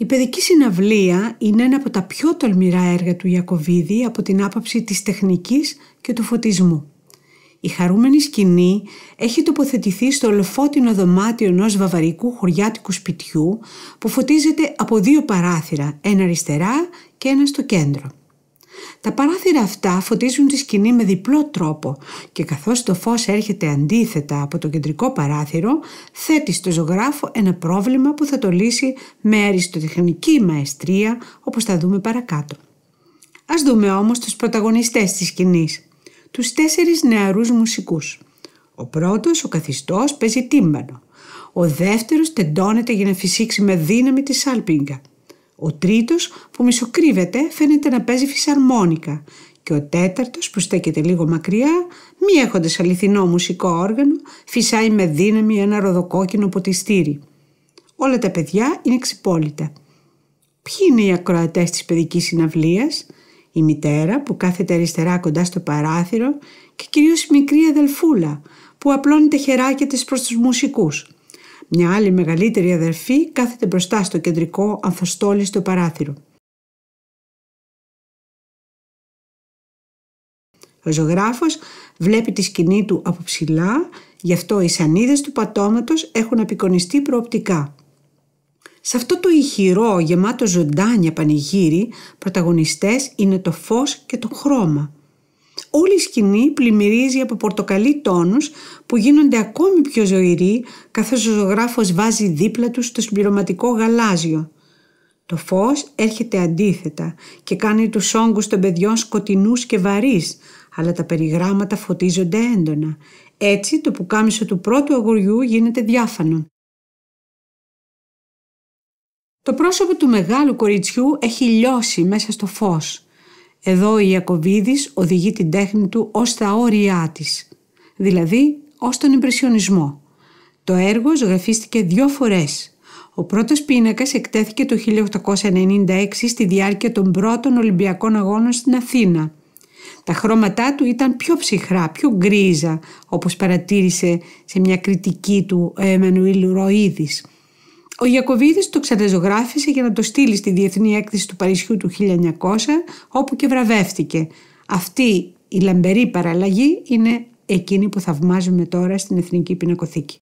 Η παιδική συναυλία είναι ένα από τα πιο τολμηρά έργα του Ιακωβίδη από την άποψη της τεχνικής και του φωτισμού. Η χαρούμενη σκηνή έχει τοποθετηθεί στο λεφότινο δωμάτιο ενός βαβαρικού χωριάτικου σπιτιού που φωτίζεται από δύο παράθυρα, ένα αριστερά και ένα στο κέντρο. Τα παράθυρα αυτά φωτίζουν τη σκηνή με διπλό τρόπο και καθώς το φως έρχεται αντίθετα από το κεντρικό παράθυρο, θέτει στο ζωγράφο ένα πρόβλημα που θα το λύσει με αριστοτεχνική μαεστρία όπως θα δούμε παρακάτω. Ας δούμε όμως τους πρωταγωνιστές της σκηνής, τους τέσσερις νεαρούς μουσικούς. Ο πρώτος, ο καθιστός, παίζει τύμπανο. Ο δεύτερος τεντώνεται για να φυσήξει με δύναμη τη σάλπιγγα. Ο τρίτος που μισοκρύβεται φαίνεται να παίζει φυσαρμόνικα και ο τέταρτος που στέκεται λίγο μακριά, μη έχοντας αληθινό μουσικό όργανο, φυσάει με δύναμη ένα ροδοκόκκινο ποτιστήρι. Όλα τα παιδιά είναι ξυπόλυτα. Ποιοι είναι οι ακροατές της παιδικής συναυλίας, η μητέρα που κάθεται αριστερά κοντά στο παράθυρο και κυρίως η μικρή αδελφούλα που απλώνει τα χεράκια της προς τους μουσικούς. Μια άλλη μεγαλύτερη αδερφή κάθεται μπροστά στο κεντρικό ανθοστόλιστο παράθυρο. Ο ζωγράφος βλέπει τη σκηνή του από ψηλά, γι' αυτό οι σανίδες του πατώματος έχουν απεικονιστεί προοπτικά. Σε αυτό το ηχηρό γεμάτο ζωντάνια πανηγύρι, πρωταγωνιστές είναι το φως και το χρώμα όλη η σκηνή πλημμυρίζει από πορτοκαλί τόνους που γίνονται ακόμη πιο ζωηροί καθώς ο ζωγράφος βάζει δίπλα τους το συμπληρωματικό γαλάζιο. Το φως έρχεται αντίθετα και κάνει τους όγκους των παιδιών σκοτεινούς και βαρύς, αλλά τα περιγράμματα φωτίζονται έντονα. Έτσι το πουκάμισο του πρώτου αγοριού γίνεται διάφανο. Το πρόσωπο του μεγάλου κοριτσιού έχει λιώσει μέσα στο φως. Εδώ η Ιακωβίδης οδηγεί την τέχνη του ως τα όρια της, δηλαδή ως τον υπρεσιονισμό. Το έργο ζωγραφίστηκε δύο φορές. Ο πρώτος πίνακας εκτέθηκε το 1896 στη διάρκεια των πρώτων Ολυμπιακών Αγώνων στην Αθήνα. Τα χρώματά του ήταν πιο ψυχρά, πιο γκρίζα, όπως παρατήρησε σε μια κριτική του ο Εμμανουήλ Ροίδης. Ο Γιακοβίδης το ξαναζωγράφησε για να το στείλει στη Διεθνή Έκθεση του Παρισιού του 1900, όπου και βραβεύτηκε. Αυτή η λαμπερή παραλλαγή είναι εκείνη που θαυμάζουμε τώρα στην Εθνική Πινακοθήκη.